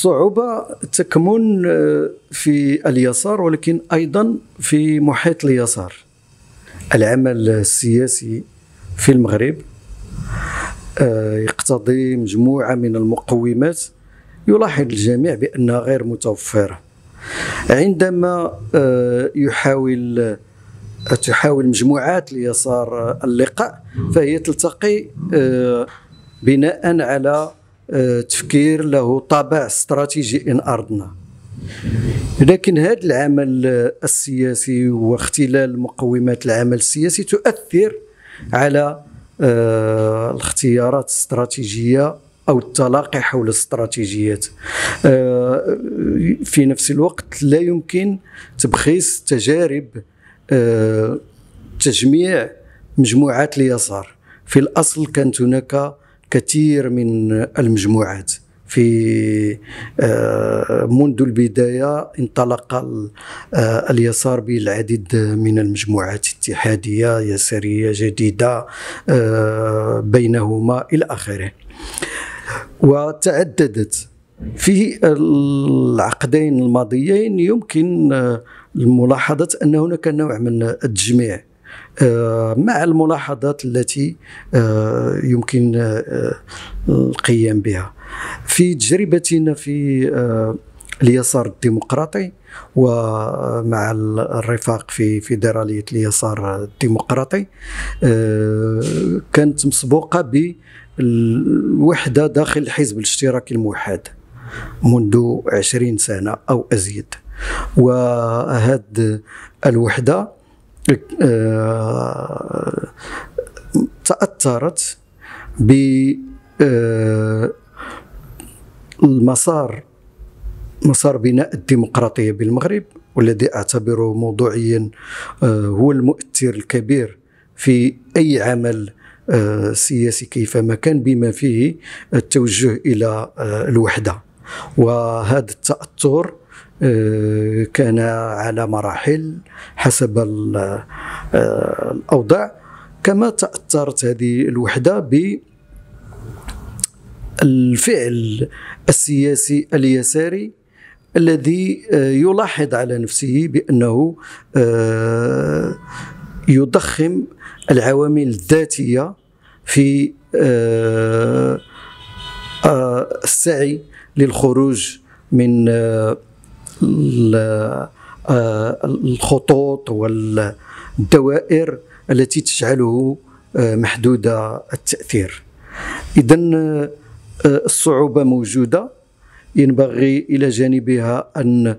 الصعوبة تكمن آه، في اليسار ولكن أيضا في محيط اليسار العمل السياسي في المغرب آه، يقتضي مجموعة من المقومات يلاحظ الجميع بأنها غير متوفرة عندما آه، يحاول تحاول مجموعات اليسار اللقاء فهي تلتقي بناء على آه، تفكير له طابع استراتيجي إن ارضنا لكن هذا العمل السياسي واختلال مقومات العمل السياسي تؤثر على آه، الاختيارات الاستراتيجية أو التلاقي حول الاستراتيجيات آه، في نفس الوقت لا يمكن تبخيس تجارب تجميع مجموعات اليسار في الأصل كانت هناك كثير من المجموعات في آه، منذ البداية انطلق آه، اليسار بالعديد من المجموعات اتحادية يسارية جديدة آه، بينهما إلى آخره وتعددت في العقدين الماضيين يمكن الملاحظة أن هناك نوع من التجميع آه، مع الملاحظات التي آه، يمكن آه، القيام بها في تجربتنا في اليسار الديمقراطي ومع الرفاق في فيدرالية اليسار الديمقراطي كانت مسبوقة بالوحدة داخل الحزب الاشتراكي الموحد منذ عشرين سنة أو أزيد وهذه الوحدة آه، تاثرت ب آه، المسار مسار بناء الديمقراطيه بالمغرب والذي اعتبره موضوعيا آه، هو المؤثر الكبير في اي عمل سياسي كيفما كان بما فيه التوجه الى الوحده وهذا التاثر آه، كان على مراحل حسب آه، الأوضاع كما تأثرت هذه الوحدة ب الفعل السياسي اليساري الذي آه، يلاحظ على نفسه بأنه يضخم العوامل الذاتية في السعي للخروج من آه، الخطوط والدوائر التي تجعله آه، محدود التأثير إذا آه، الصعوبة موجودة ينبغي إلى جانبها أن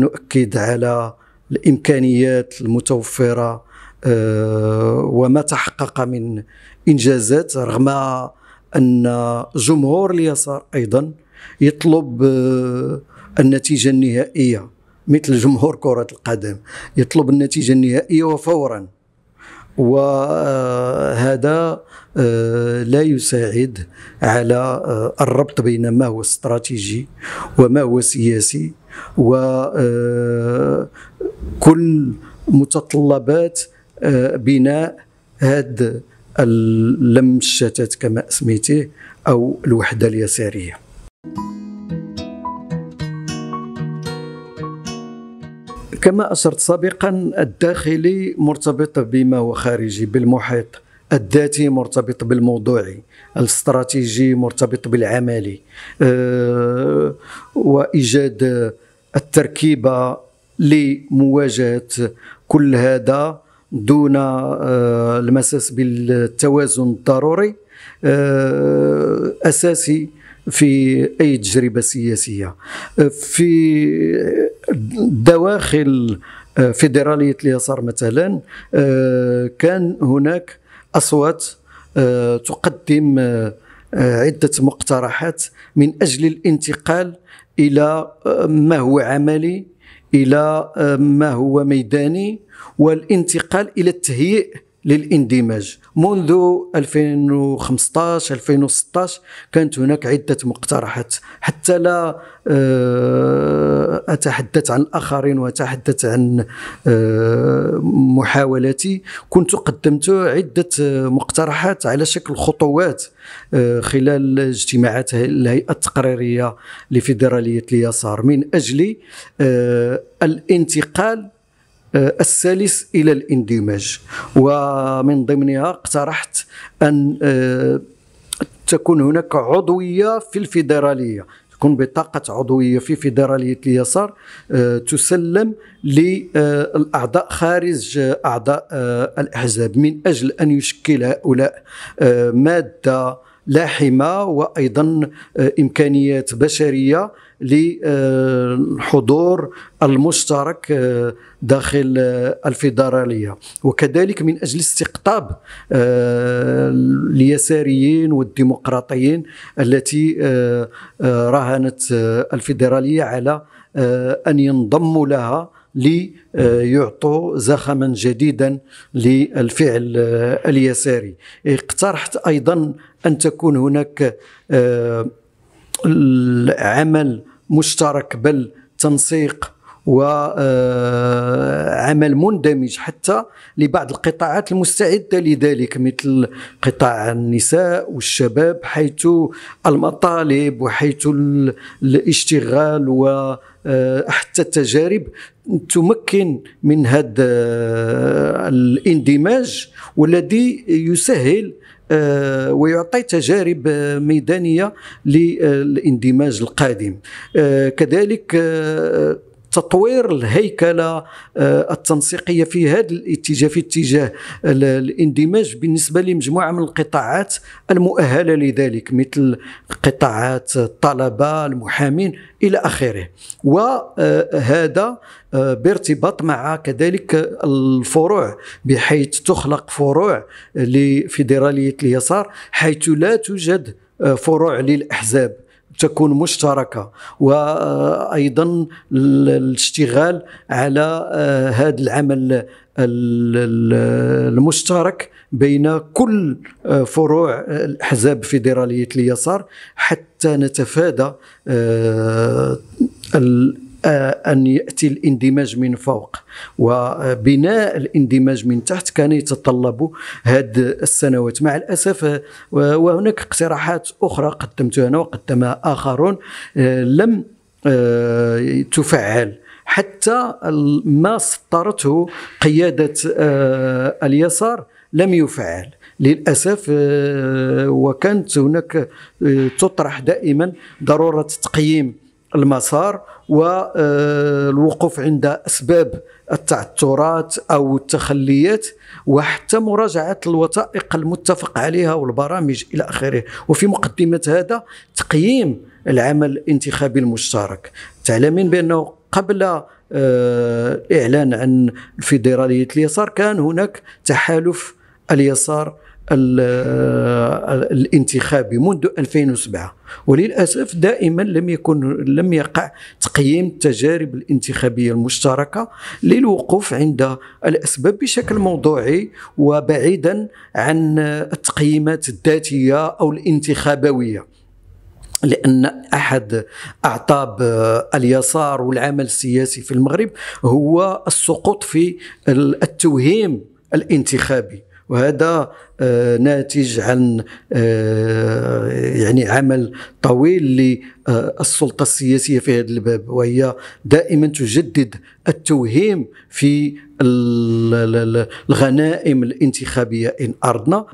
نؤكد على الإمكانيات المتوفرة وما تحقق من إنجازات رغم أن جمهور اليسار أيضا يطلب النتيجة النهائية مثل جمهور كرة القدم يطلب النتيجة النهائية وفورا وهذا آه، لا يساعد على آه، الربط بين ما هو استراتيجي وما هو سياسي وكل آه، متطلبات بناء هذا اللم الشتات كما اسميته او الوحده اليساريه كما أشرت سابقا الداخلي مرتبط بما هو خارجي بالمحيط الذاتي مرتبط بالموضوعي الاستراتيجي مرتبط بالعملي آه، وإيجاد التركيبة لمواجهة كل هذا دون آه، المساس بالتوازن الضروري آه، اساسي في أي تجربة سياسية أه، في دواخل أه، فيدرالية اليسار مثلا أه، كان هناك أصوات تقدم عدة مقترحات من أجل الانتقال إلى ما هو عملي إلى ما هو ميداني والانتقال إلى التهيئ للاندماج منذ 2015 2016 كانت هناك عده مقترحات حتى لا آه، اتحدث عن الاخرين واتحدث عن آه، محاولاتي كنت قدمت عده مقترحات على شكل خطوات آه، خلال اجتماعات الهيئه التقريريه لفيدراليه اليسار من اجل الانتقال آه، السلس الى الاندماج ومن ضمنها اقترحت ان آه، تكون هناك عضويه في الفيدراليه تكون بطاقة عضوية في فيدرالية اليسار آه، تسلم للأعضاء خارج أعضاء الأحزاب من أجل أن يشكل هؤلاء مادة لاحمة وأيضا إمكانيات بشرية لحضور المشترك آه، داخل آه، الفيدرالية وكذلك من أجل استقطاب آه، اليساريين والديمقراطيين التي راهنت الفيدرالية على أن ينضموا لها ليعطوا زخما جديدا للفعل اليساري اقترحت أيضا أن تكون هناك العمل مشترك بل تنسيق وعمل آه، مندمج حتى لبعض القطاعات المستعدة لذلك مثل قطاع النساء والشباب حيث المطالب وحيث الاشتغال و آه، حتى التجارب تمكن من هذا آه، الاندماج والذي يسهل آه، ويعطي تجارب آه، ميدانيه آه، للاندماج القادم كذلك تطوير الهيكله آه، التنسيقيه في هذا الاتجاه في اتجاه الاندماج بالنسبه لمجموعه من القطاعات المؤهله لذلك مثل قطاعات الطلبه المحامين الى اخره وهذا آه، آه، بارتباط مع كذلك الفروع بحيث تخلق فروع لفيدراليه اليسار حيث لا توجد فروع للاحزاب تكون مشتركه وايضا الاشتغال على آه، هذا العمل المشترك بين كل آه، فروع الاحزاب فيدراليه اليسار حتى نتفادى آه، آه، أن يأتي الاندماج من فوق وبناء الاندماج من تحت كان يتطلب هذه السنوات مع الأسف وهناك اقتراحات أخرى قدمتها أنا وقدمها آخرون آه، لم آه، تفعل حتى ما سطرته قيادة اليسار لم يفعل للاسف وكانت هناك تطرح دائما ضروره تقييم المسار والوقوف آه، عند أسباب التعثرات أو التخليات وحتى مراجعة الوثائق المتفق عليها والبرامج إلى آخره وفي مقدمة هذا تقييم العمل الانتخابي المشترك تعلمين بأنه قبل آه، إعلان عن الفيدرالية اليسار كان هناك تحالف اليسار الانتخابي منذ 2007 وللاسف دائما لم يكن لم يقع تقييم التجارب الانتخابيه المشتركه للوقوف عند الاسباب بشكل موضوعي وبعيدا عن التقييمات الذاتيه او الانتخابويه لان احد اعطاب اليسار والعمل السياسي في المغرب هو السقوط في التوهيم الانتخابي وهذا آه، ناتج عن آه، يعني عمل طويل للسلطه آه، السياسيه في هذا الباب وهي دائما تجدد التوهيم في الغنائم الانتخابيه ان اردنا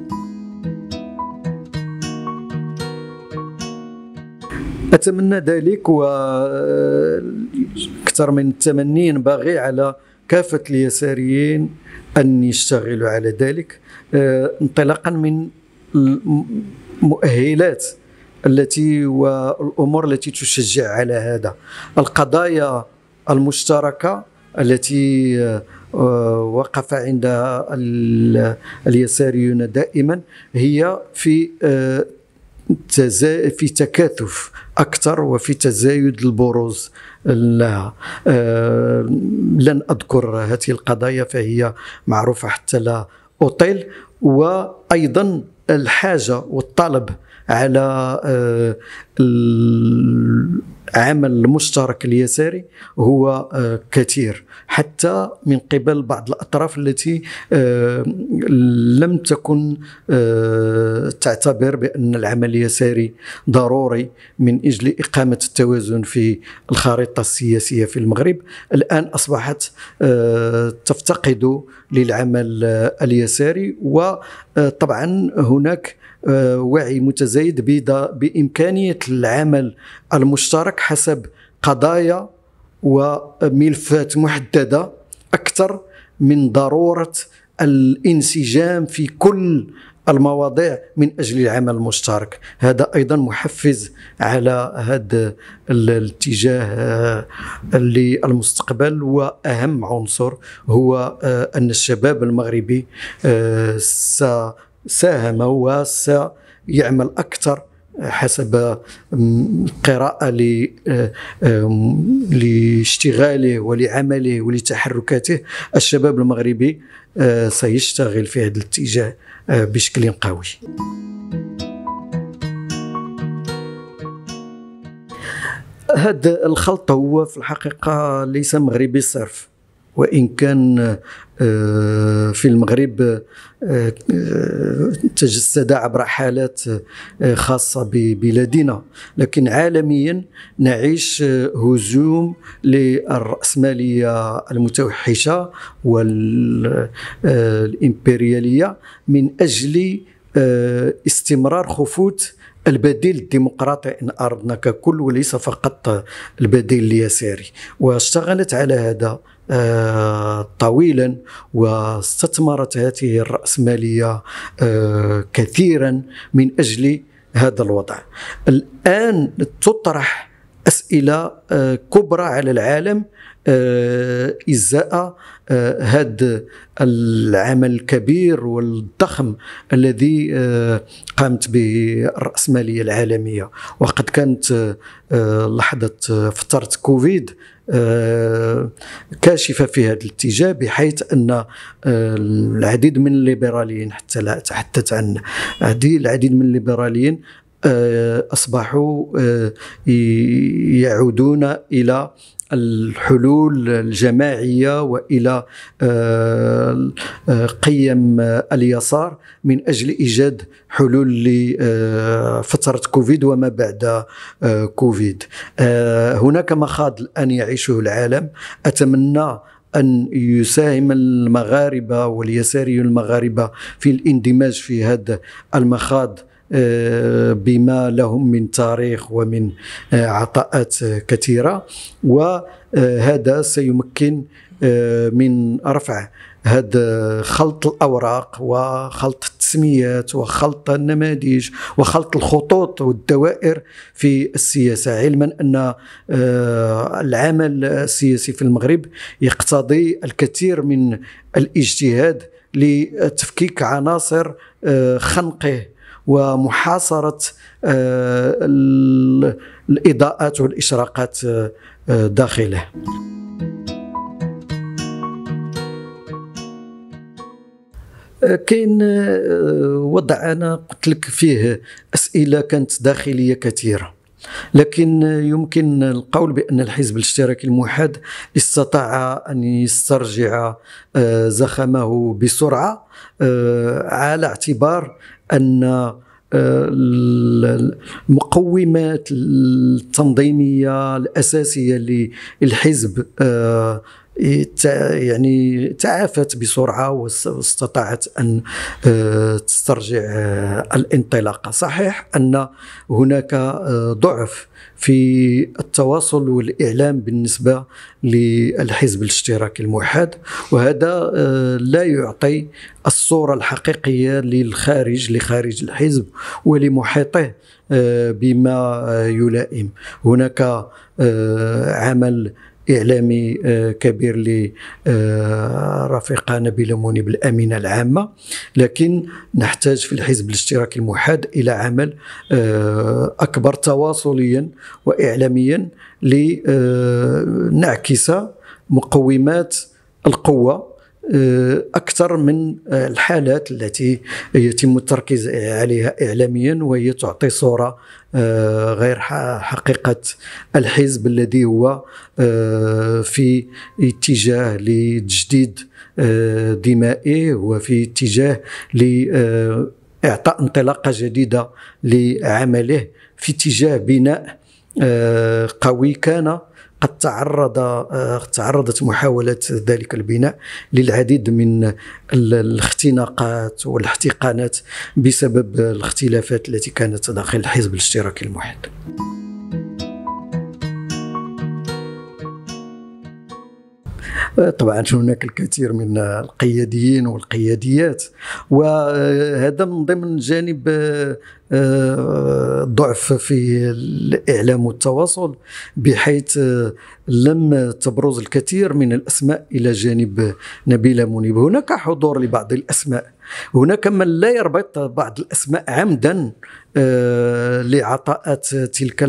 اتمنى ذلك و اكثر من التمني ينبغي على كافه اليساريين أن يشتغلوا على ذلك آه، انطلاقا من المؤهلات التي والأمور التي تشجع على هذا القضايا المشتركة التي آه، وقف عندها اليساريون دائما هي في آه، في تكاثف اكثر وفي تزايد البروز لها أه لن اذكر هذه القضايا فهي معروفه حتى لا اطيل وايضا الحاجه والطلب على آه، عمل المشترك اليساري هو آه، كثير حتى من قبل بعض الأطراف التي آه، لم تكن آه، تعتبر بأن العمل اليساري ضروري من أجل إقامة التوازن في الخريطة السياسية في المغرب الآن أصبحت تفتقد للعمل آه، اليساري وطبعا هناك آه، وعي متزايد بامكانيه العمل المشترك حسب قضايا وملفات محدده اكثر من ضروره الانسجام في كل المواضيع من اجل العمل المشترك هذا ايضا محفز على هذا الاتجاه آه، للمستقبل واهم عنصر هو آه، ان الشباب المغربي آه، ساهم وسيعمل اكثر حسب قراءة لاشتغاله ولعمله ولتحركاته الشباب المغربي سيشتغل في هذا الاتجاه آه، بشكل قوي هذا الخلط هو في الحقيقة ليس مغربي صرف وان كان آه، في المغرب آه، تجسد عبر حالات آه، خاصه ببلادنا لكن عالميا نعيش هجوم للراسماليه المتوحشه والامبرياليه من اجل استمرار خفوت البديل الديمقراطي ان اردنا ككل وليس فقط البديل اليساري واشتغلت على هذا آه، طويلا واستثمرت هذه الرأسمالية آه، كثيرا من أجل هذا الوضع الآن تطرح أسئلة آه، كبرى على العالم آه، إزاء هذا آه، العمل الكبير والضخم الذي آه، قامت به الرأسمالية العالمية وقد كانت لحظة فترة كوفيد كاشفة في هذا الاتجاه بحيث أن العديد من الليبراليين حتى لا أتحدث عن العديد من الليبراليين أصبحوا يعودون إلى الحلول الجماعيه والى آه، قيم اليسار من اجل ايجاد حلول لفتره آه، كوفيد وما بعد آه، كوفيد هناك مخاض الان يعيشه العالم اتمنى أن يساهم المغاربة واليساري المغاربة في الاندماج في هذا المخاض بما لهم من تاريخ ومن آه، عطاءات كثيرة وهذا سيمكن آه، من رفع هذا خلط الأوراق وخلط التسميات وخلط النماذج وخلط الخطوط والدوائر في السياسة علما أن آه، العمل السياسي في المغرب يقتضي الكثير من الاجتهاد لتفكيك عناصر خنقه ومحاصرة آه، الإضاءات والإشراقات آه، داخله كاين آه، وضع انا قلت لك فيه اسئله كانت داخليه كثيره لكن يمكن القول بأن الحزب الاشتراكي الموحد استطاع أن يسترجع آه، زخمه بسرعة آه، على اعتبار أن آه، المقومات التنظيميه الاساسيه للحزب يعني تعافت بسرعه واستطاعت ان آه، تسترجع آه، الانطلاقه صحيح ان هناك آه، ضعف في التواصل والاعلام بالنسبه للحزب الاشتراكي الموحد وهذا لا يعطي الصوره الحقيقيه للخارج لخارج الحزب ولمحيطه بما يلائم هناك عمل إعلامي آه، كبير لرفيقة نبيلة منيب الأمينة العامة لكن نحتاج في الحزب الاشتراكي الموحد إلى عمل آه، أكبر تواصليا وإعلاميا لنعكس آه، مقومات القوة آه، اكثر من آه، الحالات التي يتم التركيز عليها اعلاميا وهي تعطي صوره آه، غير حقيقه الحزب الذي هو في اتجاه لتجديد دمائه وفي اتجاه لاعطاء انطلاقه جديده لعمله في اتجاه بناء قوي كان قد تعرض آه، تعرضت محاولة ذلك البناء للعديد من الاختناقات والاحتقانات بسبب الاختلافات التي كانت داخل الحزب الاشتراكي الموحد. طبعا هناك الكثير من القياديين والقياديات وهذا من ضمن جانب آه، ضعف في الاعلام والتواصل بحيث آه، لم تبرز الكثير من الاسماء الى جانب نبيله منيب هناك حضور لبعض الاسماء هناك من لا يربط بعض الاسماء عمدا آه، لعطاءات تلك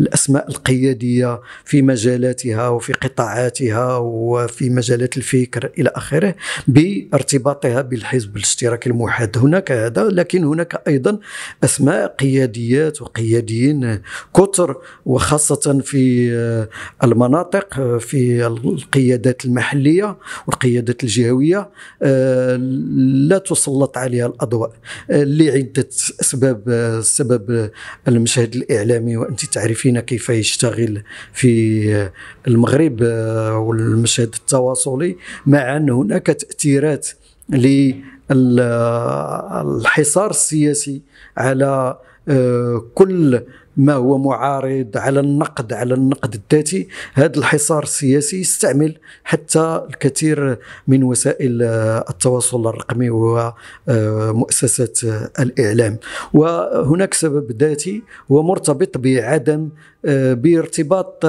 الاسماء القياديه في مجالاتها وفي قطاعاتها وفي مجالات الفكر الى اخره بارتباطها بالحزب الاشتراكي الموحد هناك هذا لكن هناك ايضا اسماء قياديات وقياديين كثر وخاصه في آه، المناطق في القيادات المحليه والقيادات الجهويه آه، لا تسلط عليها الاضواء آه، لعده اسباب السبب آه، المشهد آه، الاعلامي وانت تعرفين كيف يشتغل في المغرب والمشهد التواصلي مع ان هناك تاثيرات للحصار السياسي على كل ما هو معارض على النقد على النقد الذاتي هذا الحصار السياسي يستعمل حتى الكثير من وسائل آه، التواصل الرقمي ومؤسسات آه، آه، الإعلام وهناك سبب ذاتي ومرتبط بعدم بارتباط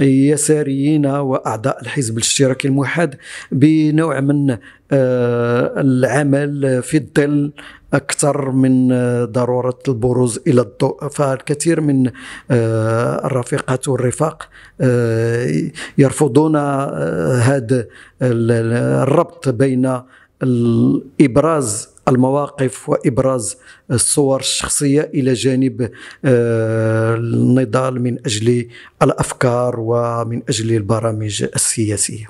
يساريين واعضاء الحزب الاشتراكي الموحد بنوع من العمل في الظل اكثر من آه، ضروره البروز الى الضوء فالكثير من آه، الرفيقات والرفاق آه، يرفضون هذا الربط بين ابراز المواقف وابراز الصور الشخصيه الى جانب النضال من اجل الافكار ومن اجل البرامج السياسيه.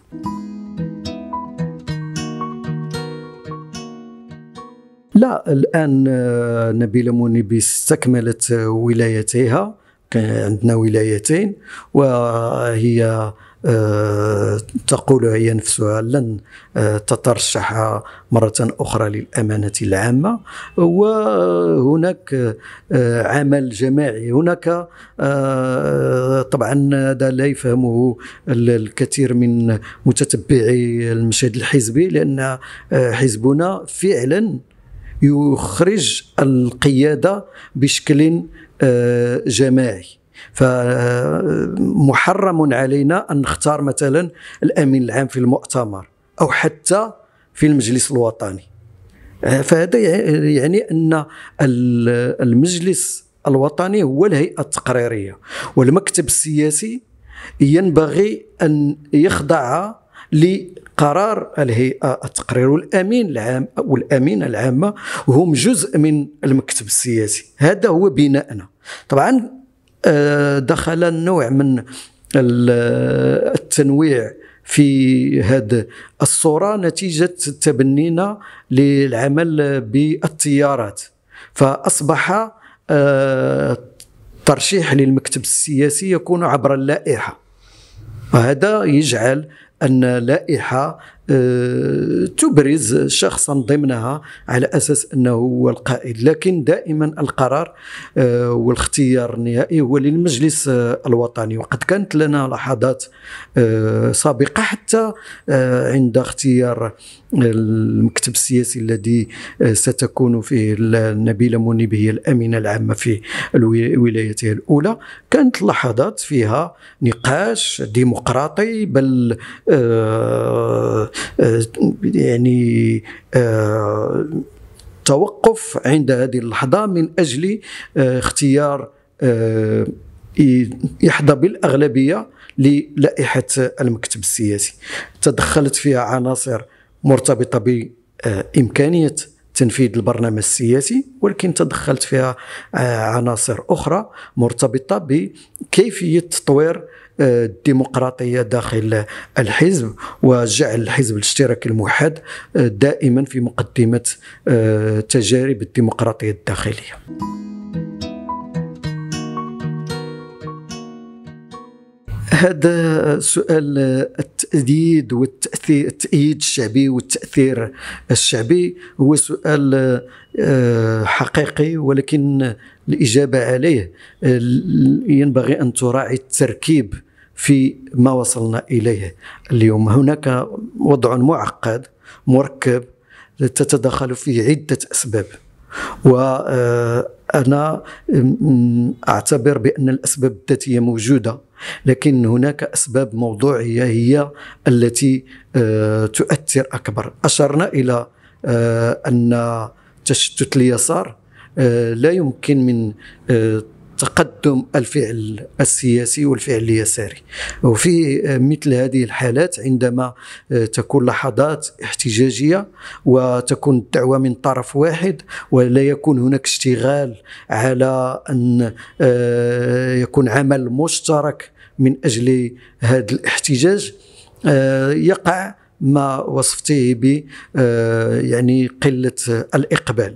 لا الان آه، نبيله منيبي استكملت آه، ولايتيها كان عندنا ولايتين وهي آه، تقول هي نفسها لن تترشح مرة أخرى للأمانة العامة وهناك عمل جماعي هناك طبعا هذا لا يفهمه الكثير من متتبعي المشهد الحزبي لأن حزبنا فعلا يخرج القياده بشكل آه، جماعي فمحرم علينا ان نختار مثلا الامين العام في المؤتمر او حتى في المجلس الوطني فهذا يعني ان المجلس الوطني هو الهيئه التقريريه والمكتب السياسي ينبغي ان يخضع لقرار الهيئة التقرير والأمين العام والأمينة العامة هم جزء من المكتب السياسي هذا هو بناءنا طبعا آه، دخل نوع من التنويع في هذه الصورة نتيجة تبنينا للعمل بالتيارات فأصبح الترشيح آه، للمكتب السياسي يكون عبر اللائحة وهذا يجعل ان لائحه آه، تبرز شخصا ضمنها على اساس انه هو القائد لكن دائما القرار آه، والاختيار النهائي هو للمجلس آه، الوطني وقد كانت لنا لحظات سابقه حتى عند اختيار المكتب السياسي الذي ستكون فيه نبيله منيب هي الامينه العامه في ولايتها الاولى كانت لحظات فيها نقاش ديمقراطي بل آه، يعني آه، توقف عند هذه اللحظة من أجل آه، اختيار يحظى بالأغلبية للائحة المكتب السياسي تدخلت فيها عناصر مرتبطة بإمكانية تنفيذ البرنامج السياسي ولكن تدخلت فيها عناصر أخرى مرتبطة بكيفية تطوير الديمقراطية داخل الحزب وجعل الحزب الاشتراكي الموحد آه، دائما في مقدمة آه، تجارب الديمقراطية الداخلية هذا سؤال التأييد والتأثير التأييد الشعبي والتأثير الشعبي هو سؤال آه، حقيقي ولكن الإجابة عليه ينبغي أن تراعي التركيب في ما وصلنا اليه اليوم هناك وضع معقد مركب تتدخل فيه عده اسباب وانا آه، اعتبر بان الاسباب الذاتيه موجوده لكن هناك اسباب موضوعيه هي التي آه، تؤثر اكبر اشرنا الى آه، ان تشتت اليسار لا يمكن من تقدم الفعل السياسي والفعل اليساري وفي مثل هذه الحالات عندما تكون لحظات احتجاجية وتكون الدعوة من طرف واحد ولا يكون هناك اشتغال على أن آه، يكون عمل مشترك من أجل هذا الاحتجاج آه، يقع ما وصفتيه ب آه، يعني قله الاقبال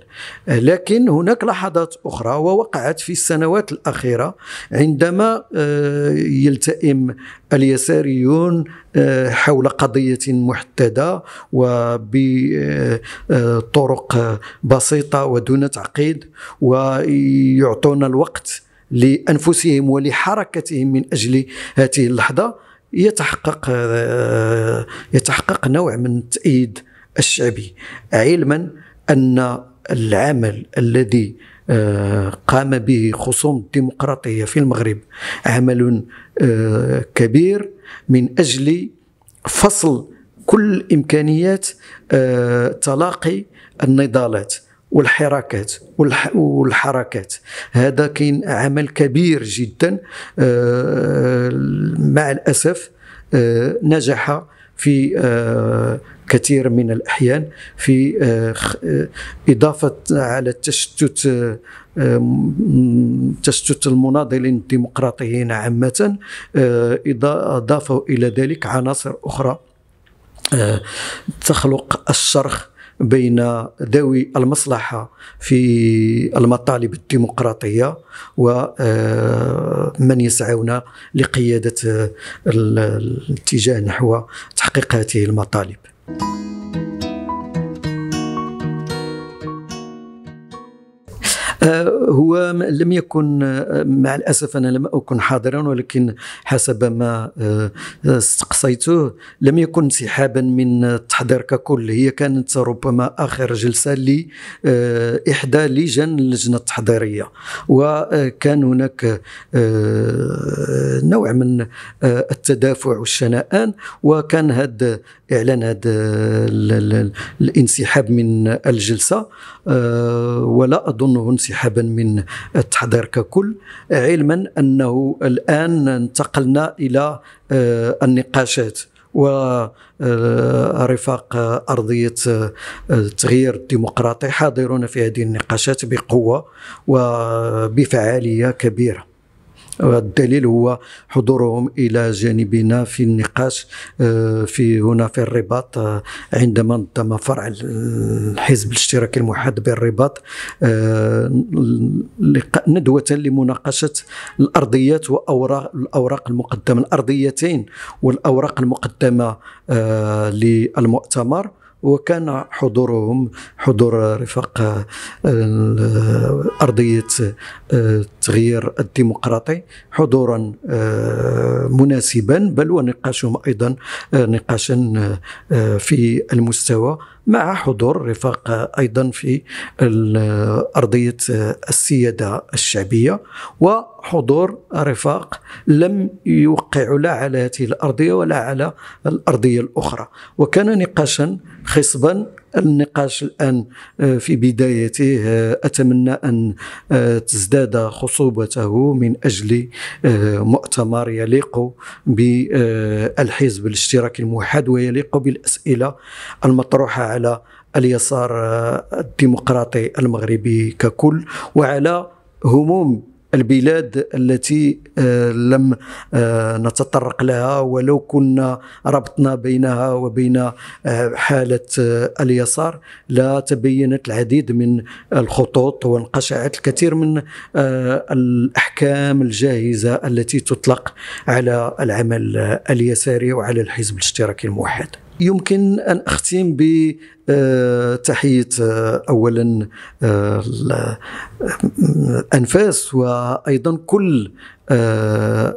لكن هناك لحظات اخرى ووقعت في السنوات الاخيره عندما آه، يلتئم اليساريون آه، حول قضية محددة وبطرق بسيطة ودون تعقيد ويعطون الوقت لأنفسهم ولحركتهم من أجل هذه اللحظة يتحقق آه، يتحقق نوع من التأييد الشعبي علما أن العمل الذي آه، قام به خصوم الديمقراطية في المغرب عمل آه، كبير من أجل فصل كل إمكانيات تلاقي النضالات والحركات والحركات هذا كاين عمل كبير جدا آه، مع الاسف آه، نجح في آه، كثير من الاحيان في اضافه على تشتت تشتت المناضلين الديمقراطيين عامه اضافوا الى ذلك عناصر اخرى تخلق الشرخ بين ذوي المصلحة في المطالب الديمقراطية ومن آه، يسعون لقيادة الاتجاه نحو تحقيق هذه المطالب. آه، هو لم يكن آه، مع الأسف أنا لم أكن حاضرا ولكن حسب ما استقصيته آه، لم يكن انسحابا من التحضير ككل هي كانت ربما آخر جلسة لإحدى لجان اللجنة التحضيرية وكان هناك نوع من التدافع والشنآن وكان هذا إعلان هذا الانسحاب من الجلسة ولا أظنه انسحاب انسحابا من التحضير ككل علما انه الان انتقلنا الى آه، النقاشات ورفاق آه، أرضية التغيير آه، الديمقراطي حاضرون في هذه النقاشات بقوة وبفعالية كبيرة الدليل هو حضورهم الى جانبنا في النقاش آه، في هنا في الرباط آه، عندما انضم فرع الحزب الاشتراكي الموحد بالرباط آه، ندوه لمناقشه الارضيات واوراق الاوراق المقدمه الارضيتين والاوراق المقدمه للمؤتمر وكان حضورهم حضور رفاق أرضية التغيير الديمقراطي حضورا آه، مناسبا بل ونقاشهم أيضا آه، نقاشا آه، في المستوى مع حضور رفاق أيضا في أرضية السيادة الشعبية وحضور رفاق لم يوقعوا لا على هذه الأرضية ولا على الأرضية الأخرى وكان نقاشا خصبا النقاش الآن آه، في بدايته آه، أتمنى أن آه، تزداد خصوبته من أجل مؤتمر يليق بالحزب الاشتراكي الموحد ويليق بالأسئلة المطروحة على اليسار الديمقراطي المغربي ككل وعلى هموم البلاد التي آه، لم آه، نتطرق لها ولو كنا ربطنا بينها وبين آه، حالة اليسار لا تبينت العديد من الخطوط وانقشعت الكثير من الأحكام الجاهزة التي تطلق على العمل اليساري وعلى الحزب الاشتراكي الموحد يمكن أن أختم بتحية آه، آه، أولا الانفاس آه، وأيضا كل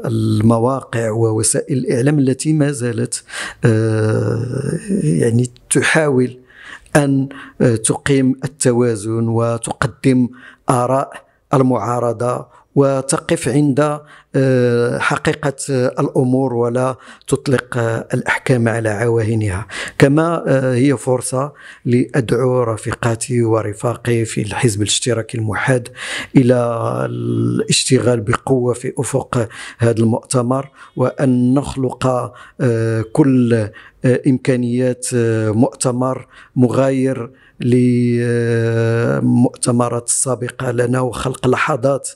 المواقع ووسائل الإعلام التي ما زالت يعني تحاول أن تقيم التوازن وتقدم آراء المعارضة وتقف عند آه، حقيقة آه، الأمور ولا تطلق آه، الأحكام على عواهنها كما هي فرصة لأدعو رفيقاتي ورفاقي في الحزب الاشتراكي الموحد إلى الاشتغال بقوة في أفق هذا المؤتمر وأن نخلق كل إمكانيات مؤتمر مغاير المؤتمرات السابقة لنا وخلق لحظات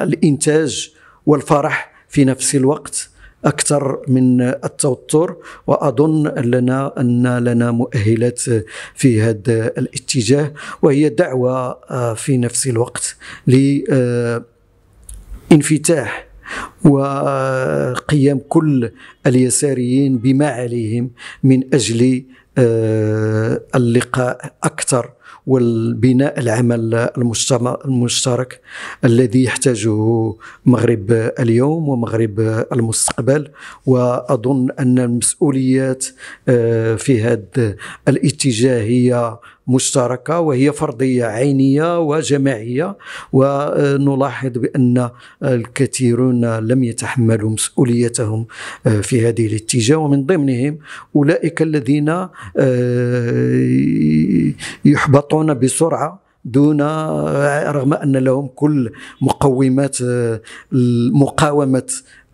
الإنتاج والفرح في نفس الوقت أكثر من التوتر وأظن لنا أن لنا مؤهلات في هذا الاتجاه وهي دعوة آه، في نفس الوقت لانفتاح آه، وقيام كل اليساريين بما عليهم من أجل آه، اللقاء أكثر والبناء العمل المشترك الذي يحتاجه مغرب اليوم ومغرب المستقبل واظن ان المسؤوليات آه، في هذا الاتجاه هي مشتركه وهي فرضيه عينيه وجماعيه ونلاحظ بان الكثيرون لم يتحملوا مسؤوليتهم آه، في هذه الاتجاه ومن ضمنهم اولئك الذين آه، يحبطون بسرعه دون آه، رغم ان لهم كل مقومات مقاومه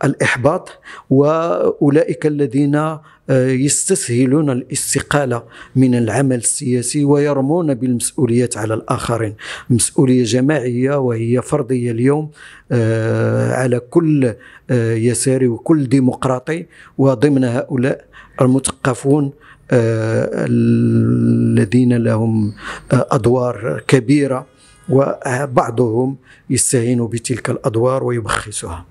الاحباط واولئك الذين آه، يستسهلون الاستقالة من العمل السياسي ويرمون بالمسؤوليات على الآخرين مسؤولية جماعية وهي فرضية اليوم آه، على كل آه، يساري وكل ديمقراطي وضمن هؤلاء المثقفون الذين لهم أدوار كبيرة وبعضهم يستهين بتلك الأدوار ويبخسها